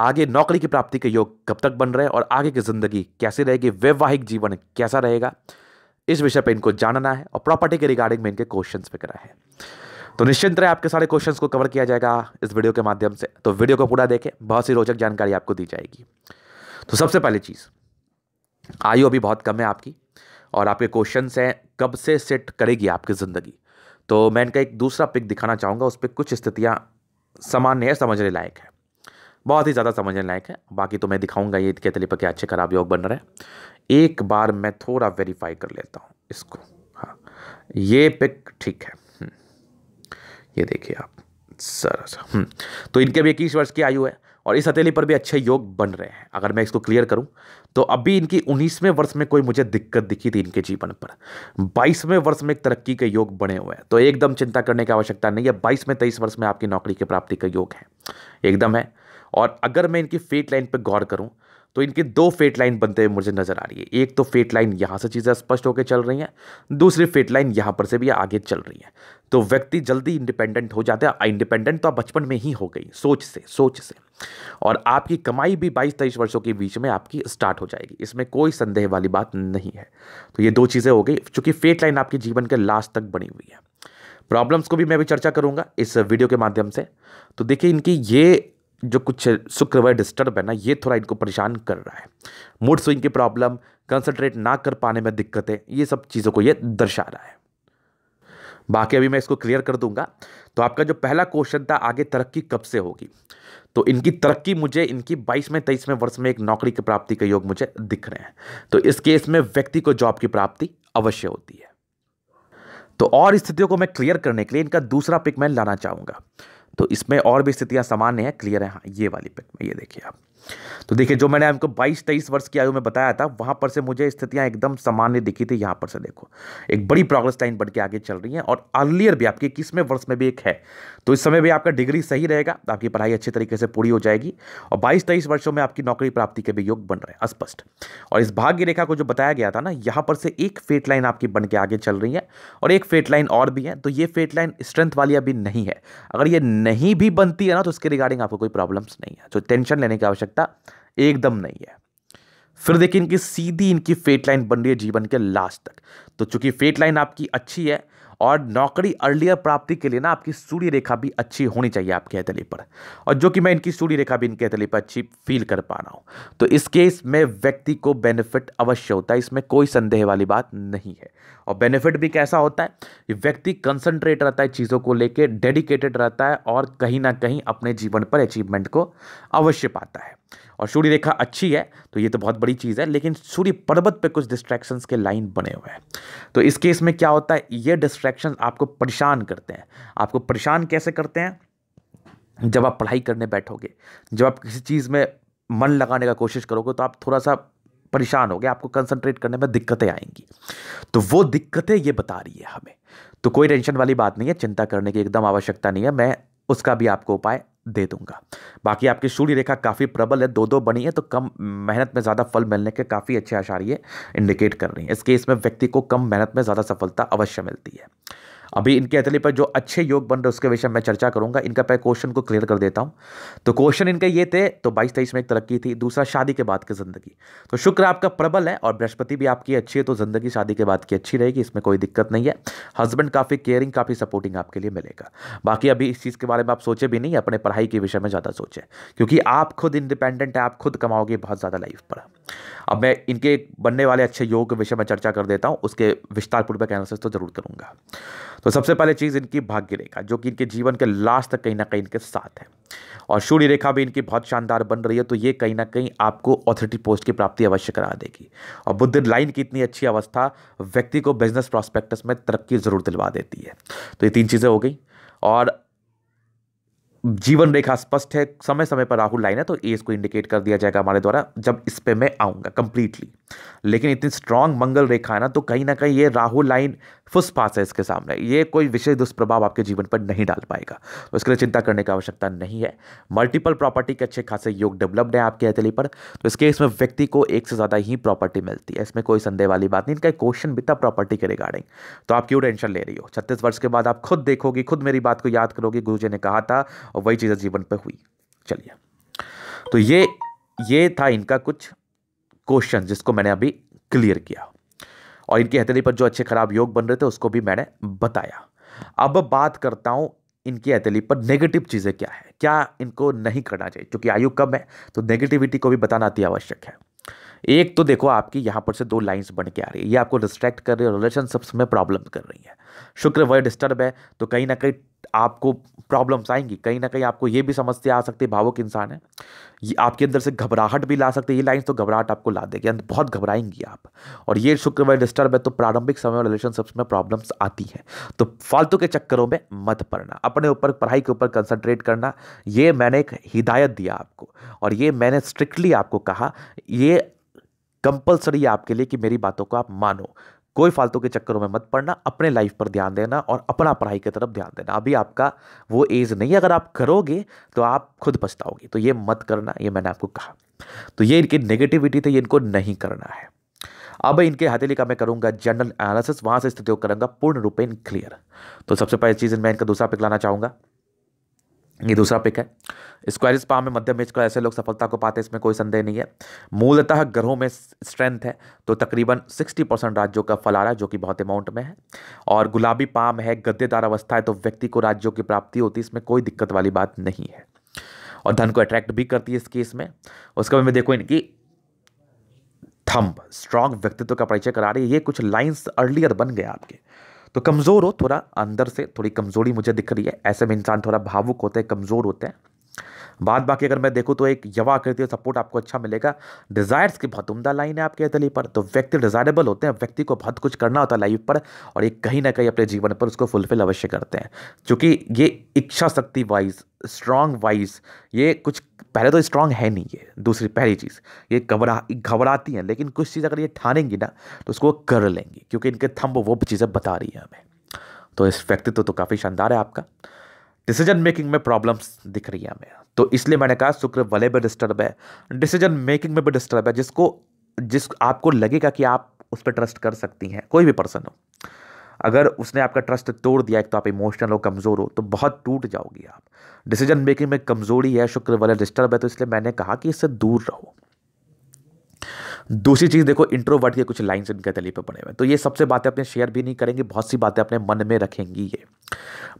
आगे नौकरी की प्राप्ति के योग कब तक बन रहे हैं और आगे की ज़िंदगी कैसी रहेगी वैवाहिक जीवन कैसा रहेगा इस विषय पर इनको जानना है और प्रॉपर्टी के रिगार्डिंग में इनके क्वेश्चन वगैरह है तो निश्चिंत रहे आपके सारे क्वेश्चन को कवर किया जाएगा इस वीडियो के माध्यम से तो वीडियो को पूरा देखें बहुत सी रोचक जानकारी आपको दी जाएगी तो सबसे पहली चीज़ आयु अभी बहुत कम है आपकी और आपके क्वेश्चन हैं कब से सेट करेगी आपकी ज़िंदगी तो मैं इनका एक दूसरा पिक दिखाना चाहूंगा उस पर कुछ स्थितियां सामान्य है समझने लायक है बहुत ही ज़्यादा समझने लायक है बाकी तो मैं दिखाऊंगा ये के तले पर क्या अच्छे खराब योग बन रहे हैं एक बार मैं थोड़ा वेरीफाई कर लेता हूँ इसको हाँ ये पिक ठीक है हम्म, ये देखिए आप सर सर हम्म, तो इनके भी इक्कीस वर्ष की आयु है और इस हथेली पर भी अच्छे योग बन रहे हैं अगर मैं इसको क्लियर करूं तो अभी इनकी उन्नीसवें वर्ष में कोई मुझे दिक्कत दिखी थी इनके जीवन पर बाईसवें वर्ष में एक तरक्की के योग बने हुए हैं तो एकदम चिंता करने की आवश्यकता नहीं है बाईस में तेईस वर्ष में आपकी नौकरी की प्राप्ति का योग है एकदम है और अगर मैं इनकी फेट लाइन पर गौर करूँ तो इनके दो फेट लाइन बनते हुए मुझे नज़र आ रही है एक तो फेट लाइन यहाँ से चीज़ें स्पष्ट होकर चल रही हैं दूसरी फेट लाइन यहाँ पर से भी आगे चल रही है तो व्यक्ति जल्दी इंडिपेंडेंट हो जाते हैं इंडिपेंडेंट तो आप बचपन में ही हो गई सोच से सोच से और आपकी कमाई भी बाईस तेईस वर्षों के बीच में आपकी स्टार्ट हो जाएगी इसमें कोई संदेह वाली बात नहीं है तो ये दो चीज़ें हो गई चूंकि फेट लाइन आपके जीवन के लास्ट तक बनी हुई है प्रॉब्लम्स को भी मैं भी चर्चा करूँगा इस वीडियो के माध्यम से तो देखिए इनकी ये जो कुछ शुक्रवय डिस्टर्ब है ना ये थोड़ा इनको परेशान कर रहा है मूड स्विंग की प्रॉब्लम कंसनट्रेट ना कर पाने में दिक्कतें ये सब चीज़ों को ये दर्शा रहा है बाकी अभी मैं इसको क्लियर कर दूंगा तो आपका जो पहला क्वेश्चन था आगे तरक्की कब से होगी तो इनकी तरक्की मुझे इनकी 22वें 23वें वर्ष में एक नौकरी की प्राप्ति के योग मुझे दिख रहे हैं तो इस केस में व्यक्ति को जॉब की प्राप्ति अवश्य होती है तो और स्थितियों को मैं क्लियर करने के लिए इनका दूसरा पिक मैं लाना चाहूंगा तो इसमें और भी स्थितियाँ सामान्य है क्लियर है हाँ ये वाली पिक में ये देखिए आप तो देखिए जो मैंने आपको 22 तेईस वर्ष की आयु में बताया था वहाँ पर से मुझे स्थितियाँ एकदम सामान्य दिखी थी यहाँ पर से देखो एक बड़ी प्रोग्रेस लाइन बढ़ के आगे चल रही है और अर्लियर भी आपके इक्कीसवें वर्ष में भी एक है तो इस समय भी आपका डिग्री सही रहेगा आपकी पढ़ाई अच्छे तरीके से पूरी हो जाएगी और बाईस तेईस वर्षों में आपकी नौकरी प्राप्ति के भी योग बन रहे हैं स्पष्ट और इस भाग्य रेखा को जो बताया गया था ना यहाँ पर से एक फेट लाइन आपकी बन के आगे चल रही है और एक फेट लाइन और भी है तो ये फेट लाइन स्ट्रेंथ वाली अभी नहीं है अगर ये नहीं भी बनती है ना तो उसके रिगार्डिंग आपको कोई प्रॉब्लम्स नहीं है तो टेंशन लेने की आवश्यकता आवश्यकता एकदम नहीं है फिर देखिए इनकी सीधी इनकी फेट लाइन बन रही है जीवन के लास्ट तक तो चूंकि फेट लाइन आपकी अच्छी है और नौकरी अर्लियर प्राप्ति के लिए ना आपकी सूर्य रेखा भी अच्छी होनी चाहिए आपके हथेली पर और जो कि मैं इनकी सूर्य रेखा भी इनके हथेली पर अच्छी फील कर पा रहा हूँ तो इस केस में व्यक्ति को बेनिफिट अवश्य होता है इसमें कोई संदेह वाली बात नहीं है और बेनिफिट भी कैसा होता है व्यक्ति कंसनट्रेट रहता है चीज़ों को लेकर डेडिकेटेड रहता है और कहीं ना कहीं अपने जीवन पर अचीवमेंट को अवश्य पाता है और सूर्य रेखा अच्छी है तो ये तो बहुत बड़ी चीज़ है लेकिन सूर्य पर्वत पे कुछ डिस्ट्रैक्शंस के लाइन बने हुए हैं तो इस केस में क्या होता है ये डिस्ट्रैक्शंस आपको परेशान करते हैं आपको परेशान कैसे करते हैं जब आप पढ़ाई करने बैठोगे जब आप किसी चीज़ में मन लगाने का कोशिश करोगे तो आप थोड़ा सा परेशान हो गए आपको कंसंट्रेट करने में दिक्कतें आएंगी तो वो दिक्कतें ये बता रही है हमें तो कोई टेंशन वाली बात नहीं है चिंता करने की एकदम आवश्यकता नहीं है मैं उसका भी आपको उपाय दे दूंगा बाकी आपकी सूर्य रेखा काफ़ी प्रबल है दो दो बनी है तो कम मेहनत में ज़्यादा फल मिलने के काफ़ी अच्छे आशार ये इंडिकेट कर रही है इस केस में व्यक्ति को कम मेहनत में ज़्यादा सफलता अवश्य मिलती है अभी इनके एथली पर जो अच्छे योग बन रहे उसके विषय में चर्चा करूंगा इनका पहले क्वेश्चन को क्लियर कर देता हूँ तो क्वेश्चन इनके ये थे तो बाईस तेईस में एक तरक्की थी दूसरा शादी के बाद की ज़िंदगी तो शुक्र आपका प्रबल है और बृहस्पति भी आपकी अच्छी है तो ज़िंदगी शादी के बाद की अच्छी रहेगी इसमें कोई दिक्कत नहीं है हस्बैंड काफ़ी केयरिंग काफ़ी सपोर्टिंग आपके लिए मिलेगा बाकी अभी इस चीज़ के बारे में आप सोचे भी नहीं अपने पढ़ाई के विषय में ज़्यादा सोचें क्योंकि आप खुद इंडिपेंडेंट है आप खुद कमाओगे बहुत ज़्यादा लाइफ पर अब मैं इनके बनने वाले अच्छे योग के विषय में चर्चा कर देता हूँ उसके विस्तार पूर्वक एनालिसिस तो जरूर करूँगा तो सबसे पहले चीज़ इनकी भाग्य रेखा जो कि इनके जीवन के लास्ट तक कहीं ना कहीं इनके साथ है और सूर्य रेखा भी इनकी बहुत शानदार बन रही है तो ये कहीं ना कहीं आपको ऑथोरिटी पोस्ट की प्राप्ति अवश्य करा देगी और बुद्ध लाइन की इतनी अच्छी अवस्था व्यक्ति को बिजनेस प्रॉस्पेक्टस में तरक्की ज़रूर दिलवा देती है तो ये तीन चीज़ें हो गई और जीवन रेखा स्पष्ट है समय समय पर राहुल लाइन है तो एज को इंडिकेट कर दिया जाएगा हमारे द्वारा जब इस पे मैं आऊँगा कंप्लीटली लेकिन इतनी स्ट्रांग मंगल रेखा है ना तो कहीं ना कहीं ये राहुल लाइन फुसफास है इसके सामने ये कोई विशेष दुष्प्रभाव आपके जीवन पर नहीं डाल पाएगा तो इसके लिए चिंता करने की आवश्यकता नहीं है मल्टीपल प्रॉपर्टी के अच्छे खासे योग डेवलप्ड है आपके हथेली पर तो इस केस में व्यक्ति को एक से ज़्यादा ही प्रॉपर्टी मिलती है इसमें कोई संदेह वाली बात नहीं इनका क्वेश्चन भी था प्रॉपर्टी के रिगार्डिंग तो आप क्यों टेंशन ले रही हो छत्तीस वर्ष के बाद आप खुद देखोगी खुद मेरी बात को याद करोगी गुरु ने कहा था और वही चीज़ें जीवन पर हुई चलिए तो ये ये था इनका कुछ क्वेश्चन जिसको मैंने अभी क्लियर किया और इनकी हथेली पर जो अच्छे खराब योग बन रहे थे उसको भी मैंने बताया अब बात करता हूँ इनकी हथेली पर नेगेटिव चीज़ें क्या है क्या इनको नहीं करना चाहिए क्योंकि आयु कम है तो नेगेटिविटी को भी बताना अति आवश्यक है एक तो देखो आपकी यहाँ पर से दो लाइंस बन के आ रही है ये आपको डिस्ट्रैक्ट कर रही है रिलेशनशिप्स में प्रॉब्लम कर रही है शुक्र वह डिस्टर्ब है तो कहीं ना कहीं आपको प्रॉब्लम्स आएंगी कहीं ना कहीं आपको ये भी समस्या आ सकती है भावुक इंसान है ये आपके अंदर से घबराहट भी ला सकती है ये लाइन्स तो घबराहट आपको ला देगी अंदर बहुत घबराएंगी आप और ये शुक्रवार डिस्टर्ब है तो प्रारंभिक समय और रिलेशनशिप्स में प्रॉब्लम्स आती हैं तो फालतू के चक्करों में मत पड़ना अपने ऊपर पढ़ाई के ऊपर कंसनट्रेट करना ये मैंने एक हिदायत दिया आपको और ये मैंने स्ट्रिक्टली आपको कहा ये कंपलसरी आपके लिए कि मेरी बातों को आप मानो कोई फालतू के चक्करों में मत पड़ना अपने लाइफ पर ध्यान देना और अपना पढ़ाई की तरफ ध्यान देना अभी आपका वो एज नहीं अगर आप करोगे तो आप खुद पछताओगे तो ये मत करना ये मैंने आपको कहा तो ये इनकी नेगेटिविटी थी इनको नहीं करना है अब इनके हथेली का मैं करूंगा जनरल एनालिसिस वहां से स्थितियों करूंगा पूर्ण रूप इन क्लियर तो सबसे पहली चीज़ मैं इनका दूसरा पिक लाना चाहूंगा ये दूसरा पिक है स्क्वायरिस पाम में मध्यम एज का ऐसे लोग सफलता को पाते इसमें कोई संदेह नहीं है मूलतः ग्रहों में स्ट्रेंथ है तो तकरीबन 60 परसेंट राज्यों का फल आ रहा है जो कि बहुत अमाउंट में है और गुलाबी पाम है गद्देदार अवस्था है तो व्यक्ति को राज्यों की प्राप्ति होती है इसमें कोई दिक्कत वाली बात नहीं है और धन को अट्रैक्ट भी करती है इस केस में उसके बाद में देखो इनकी थम्ब स्ट्रांग व्यक्तित्व का परिचय करा रही है ये कुछ लाइन्स अर्लियर बन गए आपके तो कमज़ोर हो थोड़ा अंदर से थोड़ी कमज़ोरी मुझे दिख रही है ऐसे में इंसान थोड़ा भावुक होते हैं कमज़ोर होते हैं बाद बाकी अगर मैं देखूँ तो एक यवा आकृति और सपोर्ट आपको अच्छा मिलेगा डिज़ायर्स की बहुत उमदा लाइन है आपके अतली पर तो व्यक्ति डिज़ायरेबल होते हैं व्यक्ति को बहुत कुछ करना होता है लाइफ पर और ये कहीं ना कहीं अपने जीवन पर उसको फुलफिल अवश्य करते हैं क्योंकि ये इच्छा शक्ति वाइज स्ट्रांग वाइज ये कुछ पहले तो स्ट्रांग है नहीं ये दूसरी पहली चीज़ ये घबरा घबराती हैं लेकिन कुछ चीज़ अगर ये ठानेंगी ना तो उसको कर लेंगी क्योंकि इनके थंब वो चीज़ें बता रही हैं हमें तो इस व्यक्तित्व तो, तो काफ़ी शानदार है आपका डिसीजन मेकिंग में प्रॉब्लम्स दिख रही है हमें तो इसलिए मैंने कहा शुक्र भले भी डिस्टर्ब है डिसीजन मेकिंग में भी डिस्टर्ब है जिसको जिस आपको लगेगा कि आप उस पर ट्रस्ट कर सकती हैं कोई भी पर्सन हो अगर उसने आपका ट्रस्ट तोड़ दिया एक तो आप इमोशनल हो कमज़ोर हो तो बहुत टूट जाओगी आप डिसीजन मेकिंग में कमज़ोरी है शुक्र वाला डिस्टर्ब है तो इसलिए मैंने कहा कि इससे दूर रहो दूसरी चीज़ देखो इंट्रोवर्ट के कुछ लाइन्स इनके तली पे पड़े हुए तो ये सबसे बातें अपने शेयर भी नहीं करेंगे बहुत सी बातें अपने मन में रखेंगी ये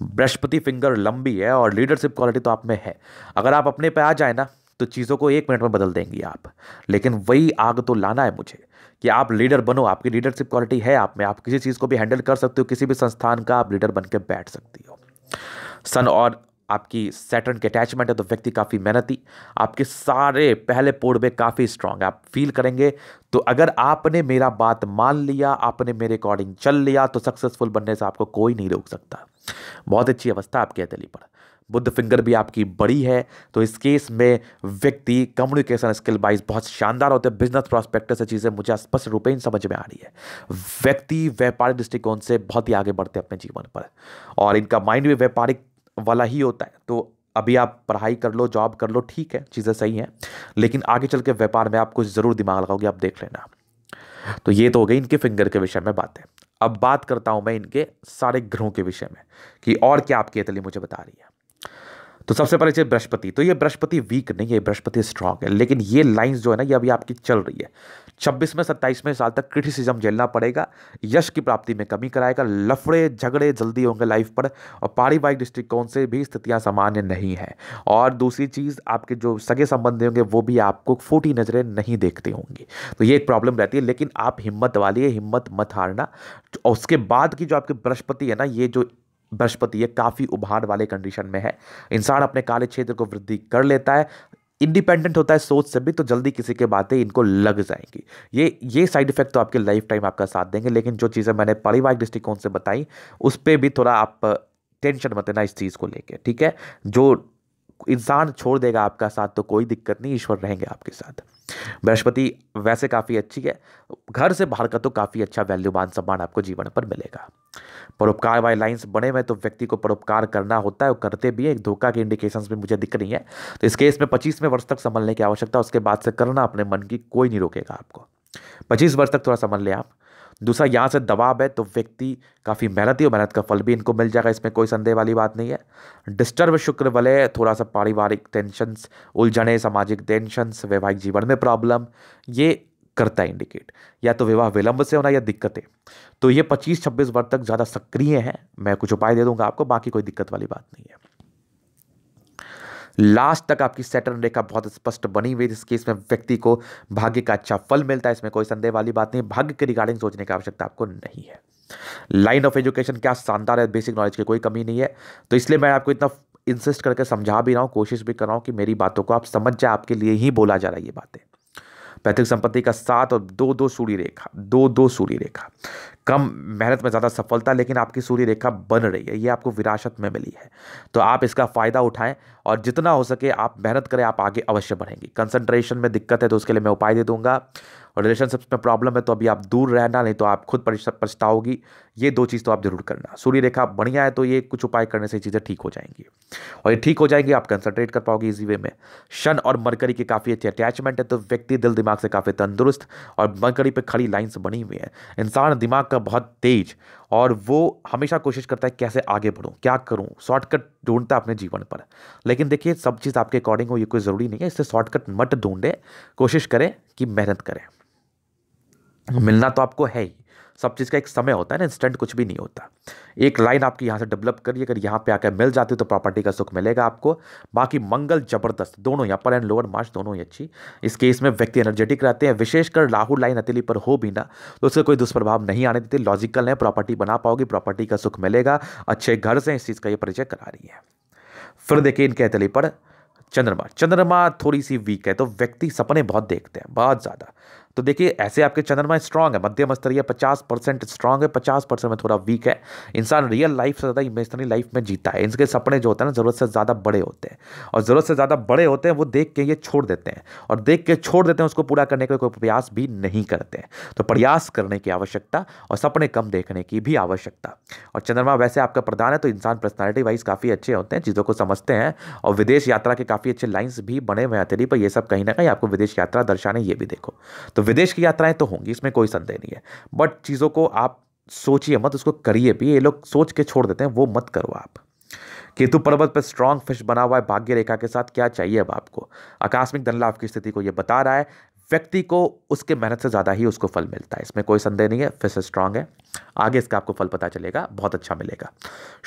बृहस्पति फिंगर लंबी है और लीडरशिप क्वालिटी तो आप में है अगर आप अपने पे आ जाए ना तो चीज़ों को एक मिनट में बदल देंगे आप लेकिन वही आग तो लाना है मुझे कि आप लीडर बनो आपकी लीडरशिप क्वालिटी है आप में आप किसी चीज़ को भी हैंडल कर सकते हो किसी भी संस्थान का आप लीडर बन के बैठ सकती हो सन और आपकी सैटर्न के अटैचमेंट है तो व्यक्ति काफ़ी मेहनती आपके सारे पहले पोड़ में काफ़ी स्ट्रांग है आप फील करेंगे तो अगर आपने मेरा बात मान लिया आपने मेरे अकॉर्डिंग चल लिया तो सक्सेसफुल बनने से आपको कोई नहीं रोक सकता बहुत अच्छी अवस्था आपके अतली पर बुद्ध फिंगर भी आपकी बड़ी है तो इस केस में व्यक्ति कम्युनिकेशन स्किल वाइज बहुत शानदार होते हैं बिजनेस प्रॉस्पेक्ट से चीज़ें मुझे स्पष्ट रूप में समझ में आ रही है व्यक्ति व्यापारिक दृष्टिकोण से बहुत ही आगे बढ़ते हैं अपने जीवन पर और इनका माइंड भी व्यापारिक वाला ही होता है तो अभी आप पढ़ाई कर लो जॉब कर लो ठीक है चीज़ें सही हैं लेकिन आगे चल के व्यापार में आप कुछ ज़रूर दिमाग लगाओगे आप देख लेना तो ये तो हो गई इनके फिंगर के विषय में बातें अब बात करता हूँ मैं इनके सारे ग्रहों के विषय में कि और क्या आपकी अतली मुझे बता रही है तो सबसे पहले चाहिए बृहस्पति तो ये बृहस्पति वीक नहीं है बृहस्पति स्ट्रांग है लेकिन ये लाइंस जो है ना ये अभी आपकी चल रही है छब्बीस में सत्ताईस में साल तक क्रिटिसिज्म झेलना पड़ेगा यश की प्राप्ति में कमी कराएगा लफड़े झगड़े जल्दी होंगे लाइफ पर और पारिवारिक दृष्टिकोण से भी स्थितियाँ सामान्य नहीं है और दूसरी चीज़ आपके जो सगे संबंधी होंगे वो भी आपको फूटी नज़रें नहीं देखते होंगी तो ये एक प्रॉब्लम रहती है लेकिन आप हिम्मत वाली है हिम्मत मत हारना और उसके बाद की जो आपकी बृहस्पति है ना ये जो बृहस्पति ये काफ़ी उभार वाले कंडीशन में है इंसान अपने कार्य क्षेत्र को वृद्धि कर लेता है इंडिपेंडेंट होता है सोच से भी तो जल्दी किसी के बातें इनको लग जाएंगी ये ये साइड इफेक्ट तो आपके लाइफ टाइम आपका साथ देंगे लेकिन जो चीज़ें मैंने पारिवारिक दृष्टिकोण से बताई उस पर भी थोड़ा आप टेंशन मत लेना इस चीज़ को लेके ठीक है जो इंसान छोड़ देगा आपका साथ तो कोई दिक्कत नहीं ईश्वर रहेंगे आपके साथ बृहस्पति वैसे काफ़ी अच्छी है घर से बाहर का तो काफ़ी अच्छा वैल्यूमान सम्मान आपको जीवन पर मिलेगा परोपकार वाले लाइन्स बने हुए तो व्यक्ति को परोपकार करना होता है और करते भी है एक धोखा के इंडिकेशंस भी मुझे दिख रही है तो इस केस में पच्चीसवें वर्ष तक संभलने की आवश्यकता उसके बाद से करना अपने मन की कोई नहीं रोकेगा आपको पच्चीस वर्ष तक थोड़ा संभल लें आप दूसरा यहाँ से दबाव है तो व्यक्ति काफ़ी मेहनती और मेहनत का फल भी इनको मिल जाएगा इसमें कोई संदेह वाली बात नहीं है डिस्टर्ब शुक्र वाले थोड़ा सा पारिवारिक टेंशन्स उलझने सामाजिक टेंशन्स वैवाहिक जीवन में प्रॉब्लम ये करता है इंडिकेट या तो विवाह विलंब से होना या दिक्कतें तो ये 25-26 वर्ष तक ज़्यादा सक्रिय हैं मैं कुछ उपाय दे दूंगा आपको बाकी कोई दिक्कत वाली बात नहीं है लास्ट तक आपकी सेटर्न रेखा बहुत स्पष्ट बनी हुई जिसकी इसमें व्यक्ति को भाग्य का अच्छा फल मिलता है इसमें कोई संदेह वाली बात नहीं भाग्य के रिगार्डिंग सोचने की आवश्यकता आपको नहीं है लाइन ऑफ एजुकेशन क्या शानदार है बेसिक नॉलेज की कोई कमी नहीं है तो इसलिए मैं आपको इतना इंसिस्ट करके समझा भी रहा हूँ कोशिश भी कर रहा हूँ कि मेरी बातों को आप समझ जाए आपके लिए ही बोला जा रहा है ये बातें पैतृक संपत्ति का सात और दो दो सूर्य रेखा दो दो सूर्य रेखा कम मेहनत में ज़्यादा सफलता लेकिन आपकी सूर्य रेखा बन रही है ये आपको विरासत में मिली है तो आप इसका फ़ायदा उठाएं और जितना हो सके आप मेहनत करें आप आगे अवश्य बढ़ेंगी कंसंट्रेशन में दिक्कत है तो उसके लिए मैं उपाय दे दूंगा और रिलेशनशिप्स में प्रॉब्लम है तो अभी आप दूर रहना नहीं तो आप खुद पछताओगी ये दो चीज़ तो आप जरूर करना सूर्य रेखा बढ़िया है तो ये कुछ उपाय करने से चीज़ें ठीक हो जाएंगी और ये ठीक हो जाएंगी आप कंसनट्रेट कर पाओगे इजी वे में शन और मरकरी की काफ़ी अच्छी अटैचमेंट है तो व्यक्ति दिल दिमाग से काफ़ी तंदुरुस्त और मरकरी पर खड़ी लाइन्स बनी हुई हैं इंसान दिमाग का बहुत तेज और वो हमेशा कोशिश करता है कैसे आगे बढ़ूँ क्या करूँ शॉर्टकट ढूंढता है अपने जीवन पर लेकिन देखिए सब चीज़ आपके अकॉर्डिंग हो ये कोई ज़रूरी नहीं है इससे शॉर्टकट मत ढूंढे कोशिश करें कि मेहनत करें मिलना तो आपको है ही सब चीज़ का एक समय होता है ना इंस्टेंट कुछ भी नहीं होता एक लाइन आपकी यहाँ से डेवलप करिए अगर यहाँ पे आकर मिल जाती है तो प्रॉपर्टी का सुख मिलेगा आपको बाकी मंगल जबरदस्त दोनों ही अपर एंड लोअर मार्च दोनों ही अच्छी इस केस में व्यक्ति एनर्जेटिक रहते हैं विशेषकर राहु लाइन अतिली पर हो भी ना तो उसका कोई दुष्प्रभाव नहीं आने देते लॉजिकल है प्रॉपर्टी बना पाओगी प्रॉपर्टी का सुख मिलेगा अच्छे घर से इस चीज़ का ये परिचय करा रही है फिर देखिए इनके अतिली पर चंद्रमा चंद्रमा थोड़ी सी वीक है तो व्यक्ति सपने बहुत देखते हैं बहुत ज़्यादा तो देखिए ऐसे आपके चंद्रमा स्ट्रांग है मध्यम स्तरीय पचास परसेंट स्ट्रांग है पचास परसेंट में थोड़ा वीक है इंसान रियल लाइफ से ज़्यादा इमेजनरी लाइफ में जीता है इनके सपने जो होते हैं ना ज़रूरत से ज़्यादा बड़े होते हैं और ज़रूरत से ज़्यादा बड़े होते हैं वो देख के ये छोड़ देते हैं और देख के छोड़ देते हैं उसको पूरा करने का कोई प्रयास भी नहीं करते तो प्रयास करने की आवश्यकता और सपने कम देखने की भी आवश्यकता और चंद्रमा वैसे आपका प्रधान है तो इंसान पर्सनैलिटी वाइज काफ़ी अच्छे होते हैं चीज़ों को समझते हैं और विदेश यात्रा के काफ़ी अच्छे लाइन्स भी बने हुए हैं तेरी पर यह सब कहीं ना कहीं आपको विदेश यात्रा दर्शाने ये भी देखो तो तो विदेश की यात्राएं तो होंगी इसमें कोई संदेह नहीं है बट चीज़ों को आप सोचिए मत उसको करिए भी ये लोग सोच के छोड़ देते हैं वो मत करो आप केतु पर्वत पर स्ट्रांग फिश बना हुआ है भाग्य रेखा के साथ क्या चाहिए अब आपको आकस्मिक धन लाभ की स्थिति को ये बता रहा है व्यक्ति को उसके मेहनत से ज़्यादा ही उसको फल मिलता है इसमें कोई संदेह नहीं है फिश स्ट्रांग है आगे इसका आपको फल पता चलेगा बहुत अच्छा मिलेगा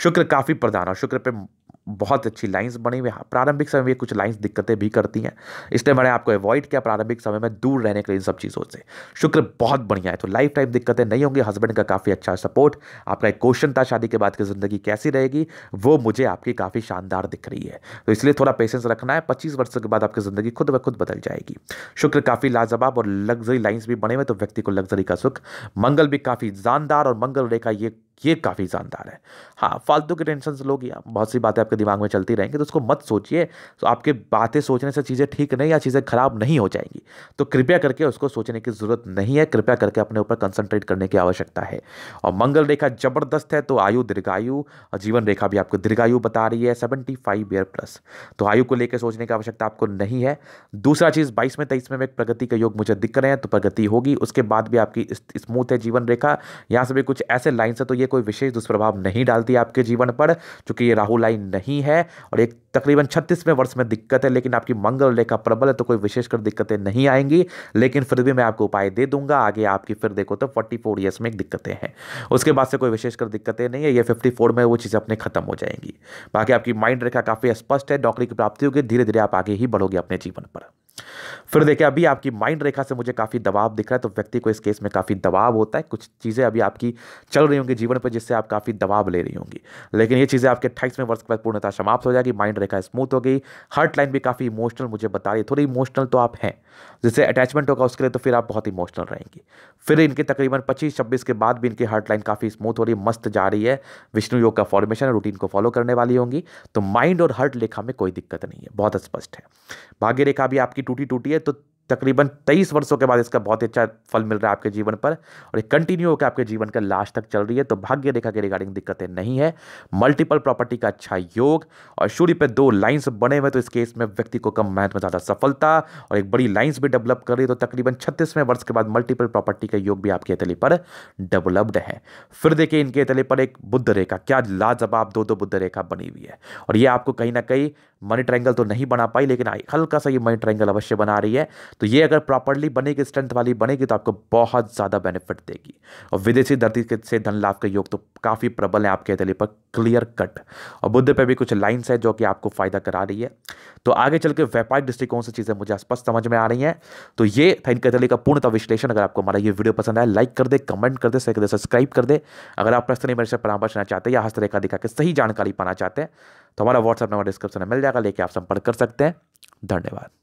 शुक्र काफ़ी प्रधान और शुक्र पर बहुत अच्छी लाइंस बनी हुई प्रारंभिक समय में कुछ लाइंस दिक्कतें भी करती हैं इसलिए मैंने आपको अवॉइड किया प्रारंभिक समय में दूर रहने के लिए इन सब चीज़ों से शुक्र बहुत बढ़िया है तो लाइफ टाइम दिक्कतें नहीं होंगी हस्बैंड का काफ़ी अच्छा सपोर्ट आपका एक क्वेश्चन था शादी के बाद की ज़िंदगी कैसी रहेगी वो मुझे आपकी काफ़ी शानदार दिख रही है तो इसलिए थोड़ा पेशेंस रखना है पच्चीस वर्षों के बाद आपकी ज़िंदगी खुद ब खुद बदल जाएगी शुक्र काफ़ी लाजवाब और लग्जरी लाइन्स भी बने हुए तो व्यक्ति को लग्जरी का सुख मंगल भी काफ़ी जानदार और मंगल रेखा ये ये काफ़ी जानदार है हाँ फालतू की टेंशन लोग बहुत सी बातें आपके आपके दिमाग में चलती रहेंगी तो उसको मत सोचिए तो आपके बातें सोचने से चीज़ें ठीक नहीं या चीज़ें ख़राब नहीं हो जाएंगी तो कृपया करके उसको सोचने की ज़रूरत नहीं है कृपया करके अपने ऊपर कंसंट्रेट करने की आवश्यकता है और मंगल रेखा ज़बरदस्त है तो आयु दीर्घायु और जीवन रेखा भी आपको दीर्घायु बता रही है सेवेंटी फाइव ईयर प्लस तो आयु को लेकर सोचने की आवश्यकता आपको नहीं है दूसरा चीज़ बाईस में तेईस में एक प्रगति का योग मुझे दिख रहे हैं तो प्रगति होगी उसके बाद भी आपकी स्मूथ है जीवन रेखा यहाँ से भी कुछ ऐसे लाइन्स है तो ये कोई विशेष दुष्प्रभाव नहीं डालती आपके जीवन पर चूंकि ये राहु लाइन नहीं नहीं है और एक तकरीबन छत्तीसवें वर्ष में दिक्कत है लेकिन आपकी मंगल रेखा प्रबल है तो कोई विशेषकर दिक्कतें नहीं आएंगी लेकिन फिर भी मैं आपको उपाय दे दूंगा आगे आपकी फिर देखो तो फोर्टी फोर ईयर्स में एक दिक्कतें हैं उसके बाद से कोई विशेषकर दिक्कतें नहीं है ये फिफ्टी फोर में वो चीज़ें अपने खत्म हो जाएंगी बाकी आपकी माइंड रेखा काफ़ी स्पष्ट है नौकरी की प्राप्ति होगी धीरे धीरे आप आगे ही बढ़ोगे अपने जीवन पर फिर देखिए अभी आपकी माइंड रेखा से मुझे काफ़ी दबाव दिख रहा है तो व्यक्ति को इस केस में काफ़ी दबाव होता है कुछ चीज़ें अभी आपकी चल रही होंगी जीवन पर जिससे आप काफ़ी दबाव ले रही होंगी लेकिन ये चीज़ें आपके अट्ठाईसवें वर्ष के बाद पूर्णता समाप्त हो जाएगी माइंड रेखा स्मूथ हो गई हार्ट लाइन भी काफ़ी इमोशनल मुझे बता रही है थोड़ी इमोशनल तो आप हैं जिससे अटैचमेंट होगा उसके लिए तो फिर आप बहुत इमोशनल रहेंगी फिर इनके तकरीबन पच्चीस छब्बीस के बाद भी इनकी हार्ट लाइन काफ़ी स्मूथ हो रही मस्त जा रही है विष्णु योग का फॉर्मेशन रूटीन को फॉलो करने वाली होंगी तो माइंड और हार्ट रेखा में कोई दिक्कत नहीं है बहुत स्पष्ट है भाग्य रेखा भी आपकी टूटी टूटी है तो तकरीबन तेईस वर्षों के बाद इसका बहुत ही अच्छा फल मिल रहा है आपके जीवन पर और ये कंटिन्यू होकर आपके जीवन का लास्ट तक चल रही है तो भाग्य रेखा के रिगार्डिंग दिक्कतें नहीं है मल्टीपल प्रॉपर्टी का अच्छा योग और सूर्य पे दो लाइंस बने हुए तो इस केस में व्यक्ति को कम मेहनत में ज़्यादा सफलता और एक बड़ी लाइन्स भी डेवलप कर रही है तो तकरीबन छत्तीसवें वर्ष के बाद मल्टीपल प्रॉपर्टी का योग भी आपके तले पर डेवलप्ड है फिर देखिए इनके तले पर एक बुद्ध रेखा क्या लाजवाब दो दो बुद्ध रेखा बनी हुई है और ये आपको कहीं ना कहीं मनी ट्रायंगल तो नहीं बना पाई लेकिन हल्का सा ये मनी ट्रायंगल अवश्य बना रही है तो ये अगर प्रॉपरली बनेगी स्ट्रेंथ वाली बनेगी तो आपको बहुत ज़्यादा बेनिफिट देगी और विदेशी धरती से धन लाभ का योग तो काफ़ी प्रबल है आपके तले पर क्लियर कट और बुद्ध पर भी कुछ लाइन्स है जो कि आपको फ़ायदा करा रही है तो आगे चल के व्यापारिक दृष्टिकोण से चीज़ें मुझे स्पष्ट समझ में आ रही हैं तो ये था इनके तले का पूर्णतः विश्लेषण अगर आपको हमारा ये वीडियो पसंद आया लाइक कर दे कमेंट कर दे सब्सक्राइब कर दे अगर आप प्रश्न मेरे से परामर्श लेना चाहते हैं या हस्तरेखा दिखा के सही जानकारी पाना चाहते हैं तो हमारा व्हाट्सअप नंबर डिस्क्रिप्शन में मिल जाएगा लेके आप संपर्क कर सकते हैं धन्यवाद